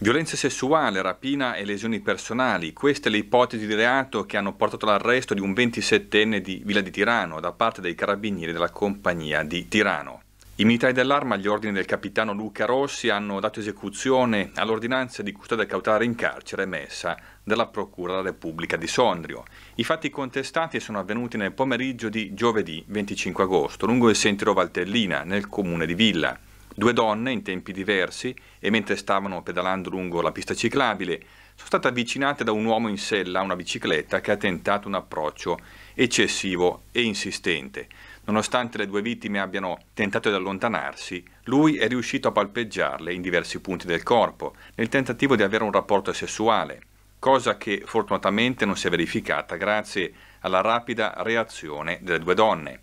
Violenza sessuale, rapina e lesioni personali, queste le ipotesi di reato che hanno portato all'arresto di un 27enne di Villa di Tirano da parte dei carabinieri della compagnia di Tirano. I militari dell'arma agli ordini del capitano Luca Rossi hanno dato esecuzione all'ordinanza di custodia cautelare in carcere emessa dalla Procura della Repubblica di Sondrio. I fatti contestati sono avvenuti nel pomeriggio di giovedì 25 agosto lungo il sentiero Valtellina nel comune di Villa. Due donne, in tempi diversi, e mentre stavano pedalando lungo la pista ciclabile, sono state avvicinate da un uomo in sella a una bicicletta che ha tentato un approccio eccessivo e insistente. Nonostante le due vittime abbiano tentato di allontanarsi, lui è riuscito a palpeggiarle in diversi punti del corpo, nel tentativo di avere un rapporto sessuale, cosa che fortunatamente non si è verificata grazie alla rapida reazione delle due donne.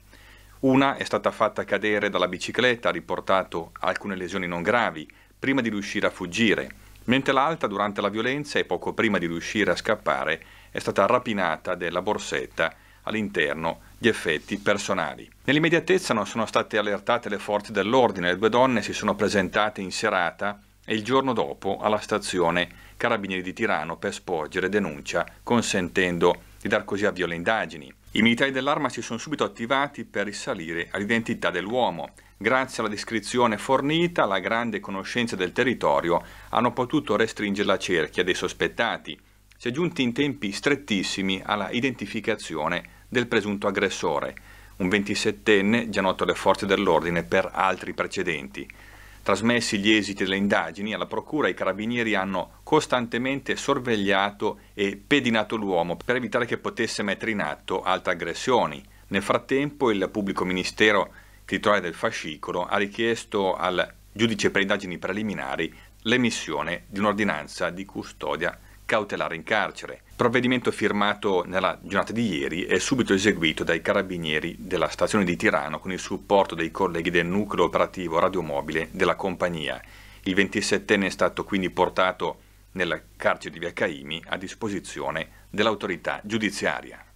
Una è stata fatta cadere dalla bicicletta, ha riportato alcune lesioni non gravi, prima di riuscire a fuggire, mentre l'altra durante la violenza e poco prima di riuscire a scappare è stata rapinata della borsetta all'interno di effetti personali. Nell'immediatezza non sono state allertate le forze dell'ordine, le due donne si sono presentate in serata e il giorno dopo alla stazione Carabinieri di Tirano per sporgere denuncia, consentendo di dar così avvio alle indagini. I militari dell'arma si sono subito attivati per risalire all'identità dell'uomo. Grazie alla descrizione fornita, alla grande conoscenza del territorio, hanno potuto restringere la cerchia dei sospettati. Si è giunti in tempi strettissimi alla identificazione del presunto aggressore, un 27enne già noto alle forze dell'ordine per altri precedenti. Trasmessi gli esiti delle indagini alla procura, i carabinieri hanno costantemente sorvegliato e pedinato l'uomo per evitare che potesse mettere in atto altre aggressioni. Nel frattempo il pubblico ministero titolare del fascicolo ha richiesto al giudice per indagini preliminari l'emissione di un'ordinanza di custodia cautelare in carcere. Provvedimento firmato nella giornata di ieri e subito eseguito dai carabinieri della stazione di Tirano con il supporto dei colleghi del nucleo operativo radiomobile della compagnia. Il 27enne è stato quindi portato nel carcere di Via Caimi a disposizione dell'autorità giudiziaria.